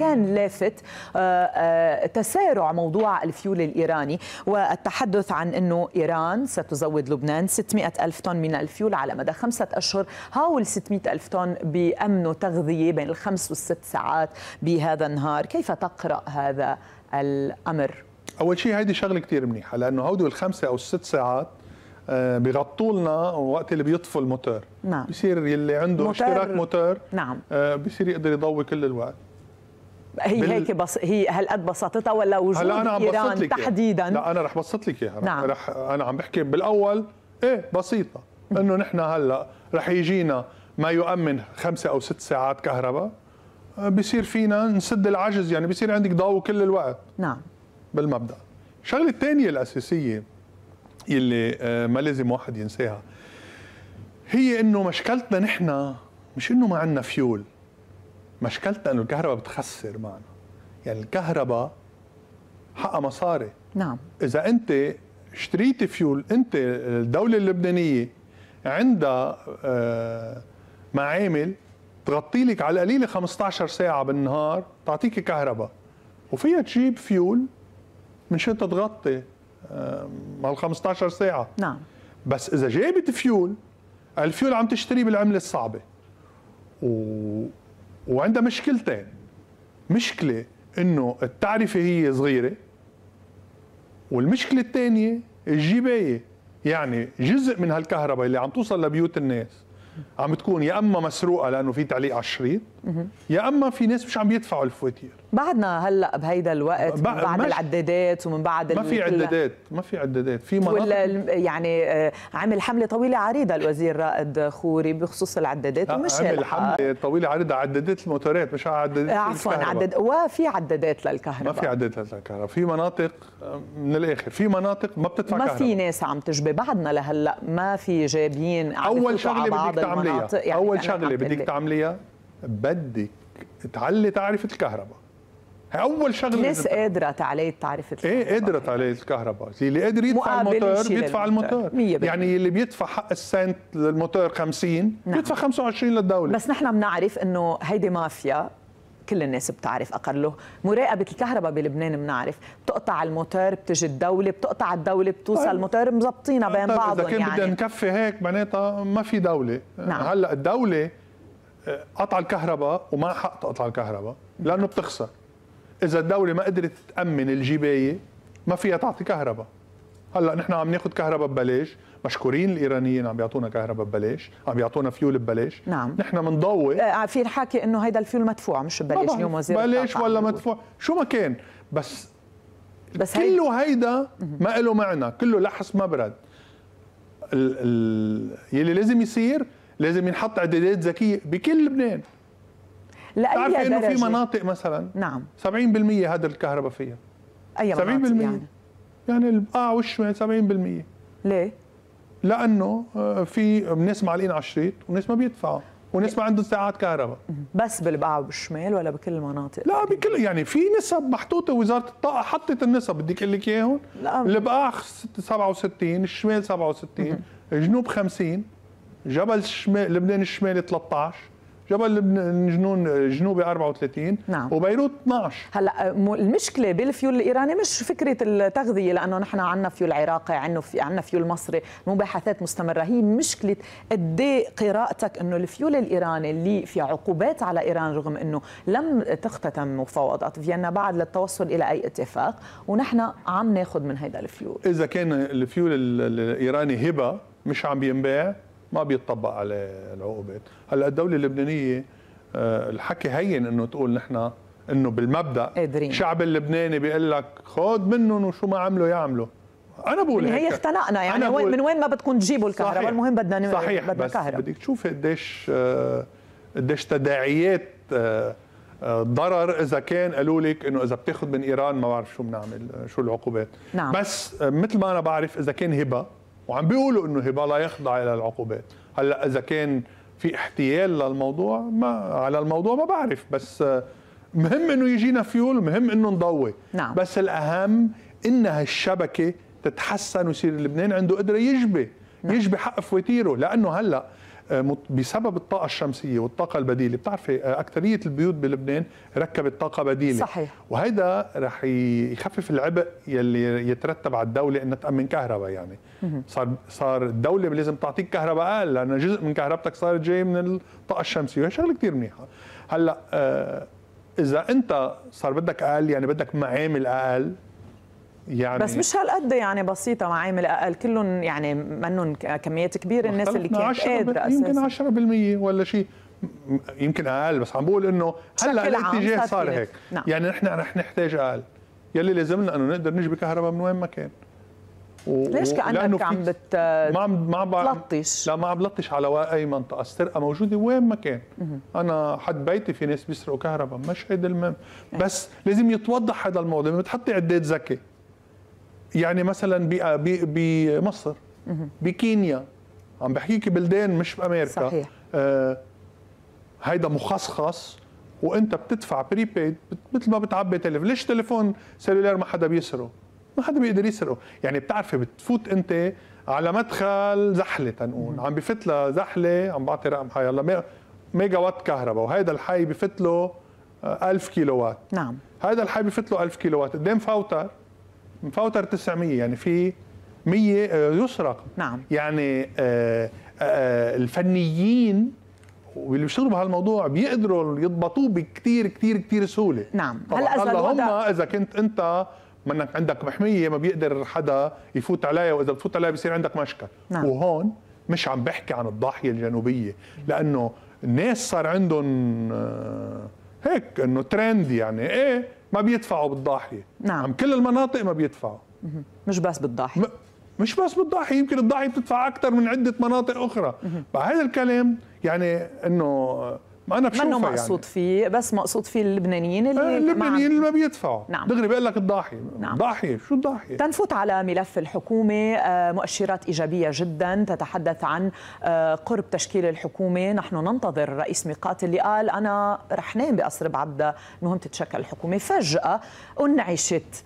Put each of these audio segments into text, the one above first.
كان لافت آه، آه، تسارع موضوع الفيول الإيراني والتحدث عن أنه إيران ستزود لبنان 600 ألف طن من الفيول على مدى خمسة أشهر هاول 600 ألف طن بأمن تغذية بين الخمس والست ساعات بهذا النهار كيف تقرأ هذا الأمر؟ أول شيء هيدي شغلة كتير منيحة لأنه هودي الخمسة أو الست ساعات آه، بغطوا لنا وقت اللي بيطفوا الموتور نعم بصير اللي عنده اشتراك موتور نعم بصير يقدر يضوي كل الوقت هي بال... هيك بس هي هالقد بساطتها ولا وجود هلا أنا عم ايران لك تحديدا لا انا رح بسط لك اياها نعم. رح انا عم بحكي بالاول ايه بسيطه انه نحن هلا رح يجينا ما يؤمن خمسة او ست ساعات كهرباء بصير فينا نسد العجز يعني بصير عندك ضوء كل الوقت نعم بالمبدا الشغله الثانيه الاساسيه يلي آه، ما لازم واحد ينساها هي انه مشكلتنا نحن مش انه ما عندنا فيول مشكلتنا انه الكهرباء بتخسر معنا يعني الكهرباء حقها مصاري نعم اذا انت اشتريتي فيول انت الدوله اللبنانيه عندها آه، معامل تغطي لك على القليله 15 ساعه بالنهار تعطيك كهرباء وفيها تجيب فيول مشان تتغطي آه، مع ال 15 ساعه نعم بس اذا جابت فيول الفيول عم تشتريه بالعمله الصعبه و... وعندها مشكلتين مشكله انه التعرفه هي صغيره والمشكله الثانيه الجبايه يعني جزء من هالكهرباء اللي عم توصل لبيوت الناس عم تكون يا اما مسروقه لانه في تعليق على الشريط يا اما في ناس مش عم يدفعوا الفواتير بعدنا هلا بهيدا الوقت من بعد العدادات ومن بعد ما في عدادات ما في عدادات في مناطق يعني آه، عمل حمله طويله عريضه الوزير رائد خوري بخصوص العدادات ومش عمل حمله طويله عريضه عدادات الموتورات مش عدادات آه، عفوا عدد وفي عدادات للكهرباء ما في عدادات للكهرباء في مناطق آه، من الاخر في مناطق ما بتدفع ما في ناس عم تجبي بعدنا لهلا ما في جابين اول شغله بدك تعمليها يعني اول شغله بدك تعمليها بدك تعلي تعرفه الكهرباء اول شغله الناس قادره تعليه تعرف إيه، الكهرباء ايه قادره تعليه الكهرباء اللي قادر يدفع الموتور بيدفع الموتور يعني اللي بيدفع حق السنت للموتور 50 نعم. بيدفع 25 للدوله بس نحن بنعرف انه هيدي مافيا كل الناس بتعرف اقله مراقبه الكهرباء بلبنان بنعرف بتقطع الموتور بتجي الدوله بتقطع الدوله بتوصل طيب. الموتور مزبطينها طيب، بين طيب. بعضهم اذا كان يعني. بدنا نكفي هيك معناتها ما في دوله نعم. هلا الدوله آه، قطع الكهرباء وما حق تقطع الكهرباء لانه بتخسر اذا الدوله ما قدرت تامن الجبايه ما فيها تعطي كهرباء هلا نحن عم ناخذ كهرباء ببلاش مشكورين الايرانيين عم بيعطونا كهرباء ببلاش عم بيعطونا فيول ببلاش نعم نحن بنضوي آه، آه، في حكي انه هيدا الفيول مدفوع مش ببلاش اليوم وزير ببلاش ولا مدفوع شو ما كان بس بس كله هيدا ما له معنى كله لحس مبرد ال ال يلي لازم يصير لازم ينحط اعدادات ذكيه بكل لبنان لاي درجه انه في مناطق مثلا نعم 70% هذا الكهرباء فيها اي 70% يعني يعني البقاع والشمال 70% ليه؟ لانه آه، في ناس معلقين على الشريط وناس ما بيدفعوا وناس ما عندهم ساعات كهرباء بس بالبقعه وبالشمال ولا بكل المناطق؟ لا بكل يعني في نسب محطوطه وزاره الطاقه حطت النسب بدي اقول لك اياهم البقاع 67 الشمال 67 الجنوب 50 جبل الشمال لبنان الشمالي 13 جبل الجنون جنون جنوبي 34 نعم. وبيروت 12 هلا المشكله بالفيول الايراني مش فكره التغذيه لانه نحن عندنا فيول عراقي عندنا في عندنا فيول مصري مباحثات مستمره هي مشكله قد إيه قراءتك انه الفيول الايراني اللي في عقوبات على ايران رغم انه لم تختتم مفاوضات فيينا بعد للتوصل الى اي اتفاق ونحن عم ناخذ من هذا الفيول اذا كان الفيول الايراني هبه مش عم بينباع ما بيطبق عليه العقوبات هلا الدوله اللبنانيه آه، الحكي هين انه تقول نحن انه بالمبدا قادرين الشعب اللبناني بيقول لك خذ منهم وشو ما عملوا يعملوا انا بقول يعني هي اختنقنا يعني أنا بقول... من وين ما بدكم تجيبوا الكهرباء المهم بدنا نم... صحيح بدنا بس كهرباء بدك تشوفي قديش آه، قديش تداعيات آه، ضرر اذا كان قالوا لك انه اذا بتاخذ من ايران ما بعرف شو بنعمل شو العقوبات نعم. بس مثل ما انا بعرف اذا كان هبه وعم بيقولوا انه هبالا يخضع الى العقوبات هلا اذا كان في احتيال للموضوع ما على الموضوع ما بعرف بس مهم انه يجينا فيول مهم انه نضوي نعم. بس الاهم ان هالشبكه تتحسن ويصير لبنان عنده قدره يجبي نعم. يجبي حق فواتيره لانه هلا آه، بسبب الطاقه الشمسيه والطاقه البديله بتعرفي آه، اكثريه البيوت بلبنان ركبت طاقه بديله صحيح وهيدا رح يخفف العبء يلي يترتب على الدوله انها تامن كهرباء يعني صار صار الدوله لازم تعطيك كهرباء اقل لان جزء من كهربتك صار جاي من الطاقه الشمسيه وهي شغله كثير منيحه هلا آه، اذا انت صار بدك اقل يعني بدك معامل اقل يعني بس مش هالقد يعني بسيطه وعامل اقل كلهم يعني منهم كميات كبيره الناس اللي كانت قادره اساسا يمكن 10% ولا شيء يمكن اقل بس عم بقول انه هلا الاتجاه صار هيك نعم. يعني نحن رح نحتاج اقل يلي لازمنا انه نقدر نجيب كهرباء من وين ما كان و... ليش كانك عم بت ما عم ما عم بلطش لا ما عم بلطش على اي منطقه السرقه موجوده وين ما كان انا حد بيتي في ناس بيسرقوا كهرباء مش هيدا المهم بس لازم يتوضح هذا الموضوع بتحطي عداد ذكي يعني مثلا آه، بمصر بكينيا عم بحكيك بلدان مش بامريكا صحيح آه هيدا مخصخص وانت بتدفع بريبيد مثل ما بتعبي تليفون ليش تليفون سيلولار ما حدا بيسرقه ما حدا بيقدر يسرقه يعني بتعرفي بتفوت انت على مدخل زحله تنقول عم بفت زحله عم بعطي رقم حي الله ميجا وات كهرباء وهيدا الحي بفت له 1000 آه، كيلو وات نعم هذا الحي بفت له 1000 كيلو وات قدام فوتر مفوتر 900 يعني في 100 آه، يسرق نعم يعني آه، آه، الفنيين واللي بيشتغلوا بهالموضوع بيقدروا يضبطوه بكثير كثير كثير سهوله نعم هلا اللهم اذا كنت انت منك عندك محميه ما بيقدر حدا يفوت عليها واذا بتفوت عليها بصير عندك مشكل نعم. وهون مش عم بحكي عن الضاحيه الجنوبيه لانه الناس صار عندهم هيك انه ترند يعني ايه ما بيدفعوا بالضاحيه نعم عم كل المناطق ما بيدفعوا مش بس بالضاحيه م... مش بس بالضاحيه يمكن الضاحيه بتدفع اكثر من عده مناطق اخرى فهذا الكلام يعني انه ما انا بشوفها منه مقصود يعني. فيه بس مقصود فيه اللبنانيين آه، اللي اللبنانيين اللي ما بيدفعوا نعم دغري بيقول لك الضاحيه نعم. ضاحيه شو الضاحيه تنفوت على ملف الحكومه آه، مؤشرات ايجابيه جدا تتحدث عن آه، قرب تشكيل الحكومه نحن ننتظر رئيس ميقات اللي قال انا رح نام بقصر بعبدا المهم تتشكل الحكومه فجاه انعشت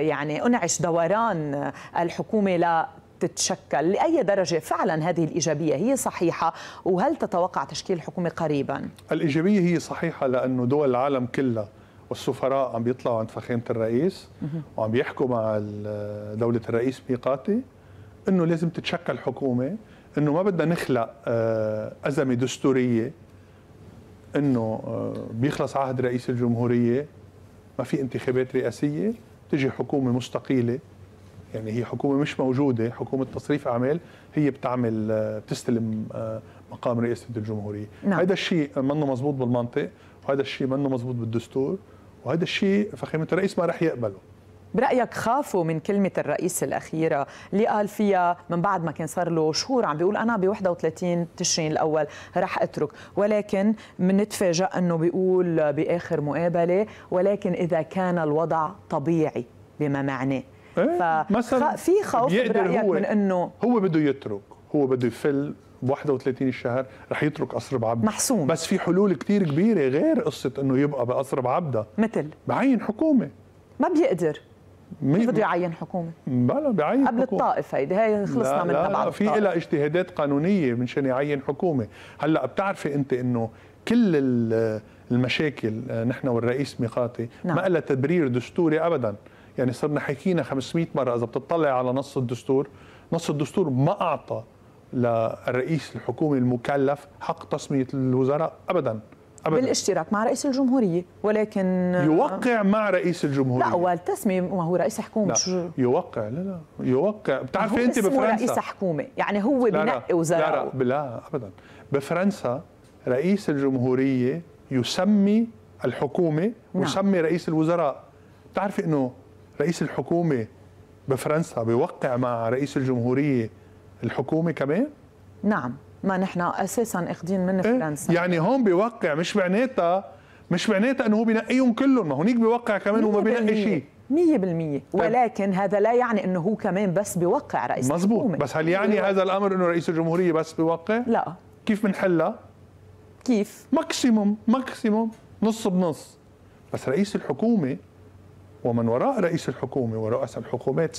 يعني انعش دوران الحكومه تتشكل لأي درجة فعلا هذه الإيجابية هي صحيحة وهل تتوقع تشكيل حكومة قريبا؟ الإيجابية هي صحيحة لأنه دول العالم كلها والسفراء عم بيطلعوا عند فخامة الرئيس وعم بيحكوا مع دولة الرئيس ميقاتي انه لازم تتشكل حكومه انه ما بدنا نخلق آه، ازمه دستوريه انه آه، بيخلص عهد رئيس الجمهوريه ما في انتخابات رئاسيه تجي حكومه مستقيله يعني هي حكومه مش موجوده حكومه تصريف اعمال هي بتعمل آه، بتستلم آه، مقام رئاسه الجمهوريه نعم. هذا الشيء منه مزبوط بالمنطق وهذا الشيء منه مزبوط بالدستور وهذا الشيء فخامه الرئيس ما راح يقبله برأيك خافوا من كلمة الرئيس الأخيرة اللي قال فيها من بعد ما كان صار له شهور عم بيقول أنا ب 31 تشرين الأول رح أترك ولكن بنتفاجأ أنه بيقول بآخر مقابلة ولكن إذا كان الوضع طبيعي بما معناه إيه؟ ففي في خوف برايك من انه هو بده يترك هو بده يفل ب 31 الشهر رح يترك قصر بعبدا محسوم بس في حلول كثير كبيره غير قصه انه يبقى بقصر بعبدا مثل بعين حكومه ما بيقدر مين بده يعين حكومه؟ بلا بعين قبل حكومة. الطائف هيدي هي خلصنا من تبع بعد في لها اجتهادات قانونيه منشان يعين حكومه، هلا بتعرفي انت انه كل المشاكل آه، نحن والرئيس ميقاتي نعم. ما لها تبرير دستوري ابدا يعني صرنا حكينا 500 مرة إذا بتطلع على نص الدستور نص الدستور ما أعطى للرئيس الحكومي المكلف حق تسمية الوزراء أبداً أبداً. بالاشتراك مع رئيس الجمهورية ولكن آه، يوقع مع رئيس الجمهورية لا أول تسمية ما هو رئيس حكومة لا. شو؟ يوقع لا لا يوقع بتعرفي أنت بفرنسا رئيس حكومة يعني هو بنقي وزراء لا لا, لا أبدا بفرنسا رئيس الجمهورية يسمي الحكومة نعم. ويسمي رئيس الوزراء بتعرفي أنه رئيس الحكومه بفرنسا بيوقع مع رئيس الجمهوريه الحكومه كمان؟ نعم ما نحن اساسا اخذين من إيه، فرنسا يعني هون بيوقع مش معناتها مش معناتها انه هو بينقيهم كلهم ما هونيك بيوقع كمان وما بينقي شيء 100% طيب. ولكن هذا لا يعني انه هو كمان بس بيوقع رئيس مزبوط الحكومه بس هل يعني هذا الامر انه رئيس الجمهوريه بس بيوقع؟ لا كيف بنحلها؟ كيف؟ ماكسيموم ماكسيموم نص بنص بس رئيس الحكومه ومن وراء رئيس الحكومه ورؤساء الحكومات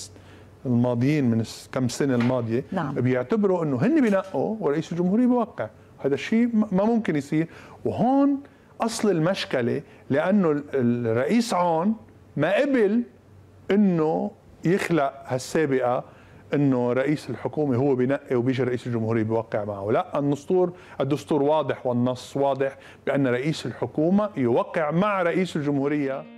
الماضيين من كم سنه الماضيه نعم. بيعتبروا انه هن بينقوا ورئيس الجمهوريه بيوقع هذا الشيء ما ممكن يصير وهون اصل المشكله لانه الرئيس عون ما قبل انه يخلق هالسابقه انه رئيس الحكومه هو بنقي وبيجي رئيس الجمهوريه بيوقع معه، لا الدستور الدستور واضح والنص واضح بان رئيس الحكومه يوقع مع رئيس الجمهوريه